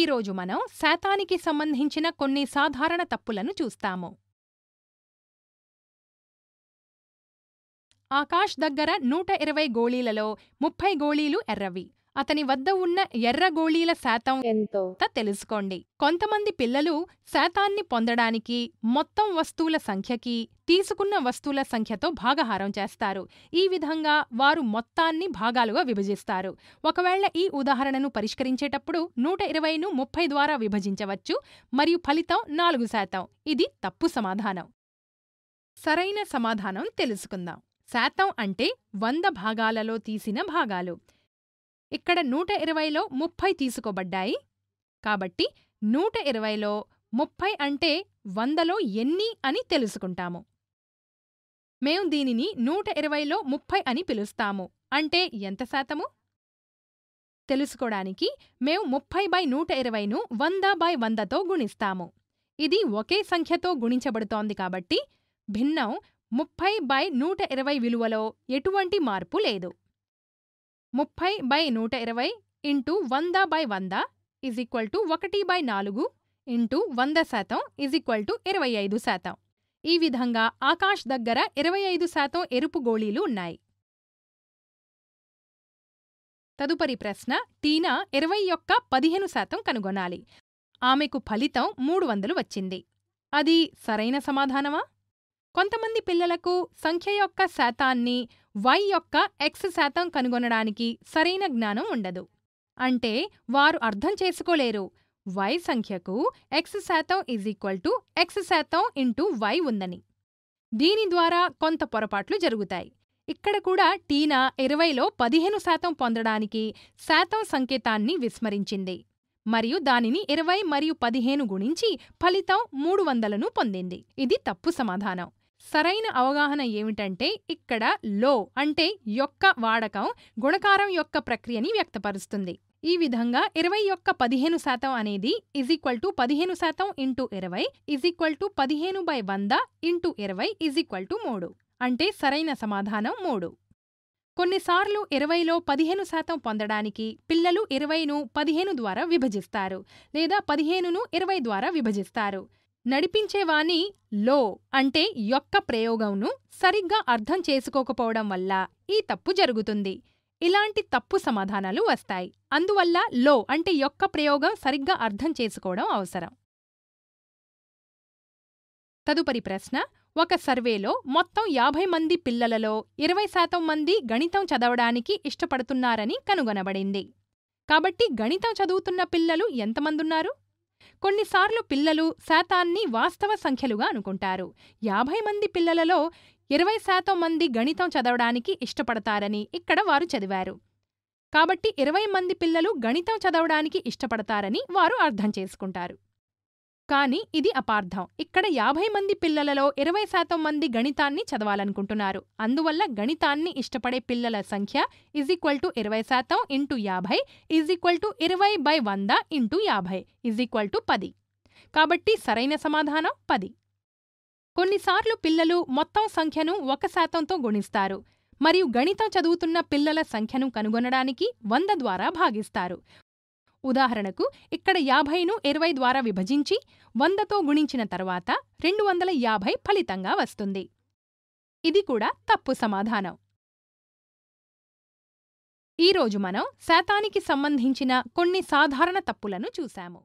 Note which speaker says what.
Speaker 1: ఈరోజు మనం శాతానికి సంబంధించిన కొన్ని సాధారణ తప్పులను చూస్తాము ఆకాష్ దగ్గర నూట ఇరవై గోళీలలో ముప్పై గోళీలు ఎర్రవి అతని వద్ద ఉన్న ఎర్రగోళీల శాతం ఎంత తెలుసుకోండి కొంతమంది పిల్లలు శాతాన్ని పొందడానికి మొత్తం వస్తువుల సంఖ్యకి తీసుకున్న వస్తువుల సంఖ్యతో భాగహారం చేస్తారు ఈ విధంగా వారు మొత్తాన్ని భాగాలుగా విభజిస్తారు ఒకవేళ ఈ ఉదాహరణను పరిష్కరించేటప్పుడు నూట ఇరవైను ముప్పై ద్వారా విభజించవచ్చు మరియు ఫలితం నాలుగు శాతం ఇది తప్పు సమాధానం సరైన సమాధానం తెలుసుకుందాం శాతం అంటే వంద భాగాలలో తీసిన భాగాలు ఇక్కడ నూట ఇరవైలో ముప్పై తీసుకోబడ్డాయి కాబట్టి నూట ఇరవైలో ముప్పై అంటే వందలో ఎన్ని అని తెలుసుకుంటాము మేము దీనిని నూట ఇరవైలో ముప్పై అని పిలుస్తాము అంటే ఎంత శాతము తెలుసుకోడానికి మేము ముప్పై బై నూట ఇరవైను వంద బై వందతో గుణిస్తాము ఇది ఒకే సంఖ్యతో గుణించబడుతోంది కాబట్టి భిన్నం ముప్పై బై నూట ఇరవై విలువలో ఎటువంటి మార్పు లేదు ముప్పై బై నూట ఇరవై ఇంటూ వంద బై వంద ఈజ్ ఈక్వల్ టు ఒకటి బై నాలుగు ఇంటూ వంద శాతం ఈజ్ ఈక్వల్ టు ఇరవై ఐదు శాతం ఈ విధంగా ఆకాష్ దగ్గర ఇరవై ఐదు శాతం ఎరుపు గోళీలు ఉన్నాయి తదుపరి ప్రశ్న టీనా ఇరవై యొక్క పదిహేను శాతం కనుగొనాలి ఆమెకు ఫలితం మూడు వందలు వచ్చింది అది సరైన సమాధానమా కొంతమంది పిల్లలకు సంఖ్య యొక్క శాతాన్ని వై యొక్క ఎక్స్ శాతం కనుగొనడానికి సరైన జ్ఞానం ఉండదు అంటే వారు అర్థం చేసుకోలేరు వై సంఖ్యకు ఎక్స్ శాతం ఈజ్ ఈక్వల్ టు ఎక్స్ శాతం ఇంటూ వై ఉందని దీని ద్వారా కొంత పొరపాట్లు జరుగుతాయి ఇక్కడ కూడా టీనా ఇరవైలో పదిహేను శాతం పొందడానికి శాతం సంకేతాన్ని విస్మరించింది మరియు దానిని ఇరవై మరియు పదిహేను గుణించి ఫలితం మూడు వందలను పొందింది ఇది తప్పు సమాధానం సరైన అవగాహన ఏమిటంటే ఇక్కడ లో అంటే యొక్క వాడకం గుణకారం యొక్క ప్రక్రియని వ్యక్తపరుస్తుంది ఈ విధంగా ఇరవై యొక్క పదిహేను శాతం అనేది ఇజ్ ఈక్వల్ టు పదిహేను శాతం ఇంటూ ఇరవై ఇజ్ ఈక్వల్ టు పదిహేను బై వంద ఇంటూ ఇరవై ఇజ్ ఈక్వల్ టు మూడు అంటే సరైన సమాధానం మూడు కొన్నిసార్లు ఇరవైలో పదిహేను శాతం పొందడానికి పిల్లలు ఇరవైను పదిహేను ద్వారా విభజిస్తారు లేదా పదిహేనును ఇరవై ద్వారా విభజిస్తారు నడిపించేవాని లో అంటే యొక్క ప్రయోగంను సరిగ్గా అర్థం చేసుకోకపోవడం వల్ల ఈ తప్పు జరుగుతుంది ఇలాంటి తప్పు సమాధానాలు వస్తాయి అందువల్ల లో అంటే యొక్క ప్రయోగం సరిగ్గా అర్థం చేసుకోవడం అవసరం తదుపరి ప్రశ్న ఒక సర్వేలో మొత్తం యాభై మంది పిల్లలలో ఇరవై శాతం మంది గణితం చదవడానికి ఇష్టపడుతున్నారని కనుగొనబడింది కాబట్టి గణితం చదువుతున్న పిల్లలు ఎంతమందున్నారు కొన్నిసార్లు పిల్లలు శాతాన్ని వాస్తవ సంఖ్యలుగా అనుకుంటారు యాభై మంది పిల్లలలో ఇరవై శాతం మంది గణితం చదవడానికి ఇష్టపడతారని ఇక్కడ వారు చదివారు కాబట్టి ఇరవై మంది పిల్లలు గణితం చదవడానికి ఇష్టపడతారని వారు అర్థం చేసుకుంటారు కానీ ఇది అపార్థం ఇక్కడ యాభై మంది పిల్లలలో ఇరవై శాతం మంది గణితాన్ని చదవాలనుకుంటున్నారు అందువల్ల గణితాన్ని ఇష్టపడే పిల్లల సంఖ్య ఈజ్ ఈక్వల్ టు ఇరవై శాతం ఇంటూ యాభై ఈజ్ ఈక్వల్ టు ఇరవై బై వంద ఇంటూ యాభై ఈజ్ ఈక్వల్ టు పది కాబట్టి సరైన సమాధానం పది కొన్నిసార్లు పిల్లలు మొత్తం సంఖ్యను ఒక శాతంతో గుణిస్తారు మరియు గణితం చదువుతున్న పిల్లల సంఖ్యను కనుగొనడానికి వంద ద్వారా భాగిస్తారు ఉదాహరణకు ఇక్కడ యాభైను ఇరవై ద్వారా విభజించి వందతో గుణించిన తర్వాత రెండు వందల యాభై ఫలితంగా వస్తుంది ఇది కూడా తప్పు సమాధానం ఈరోజు మనం శాతానికి సంబంధించిన కొన్ని సాధారణ తప్పులను చూశాము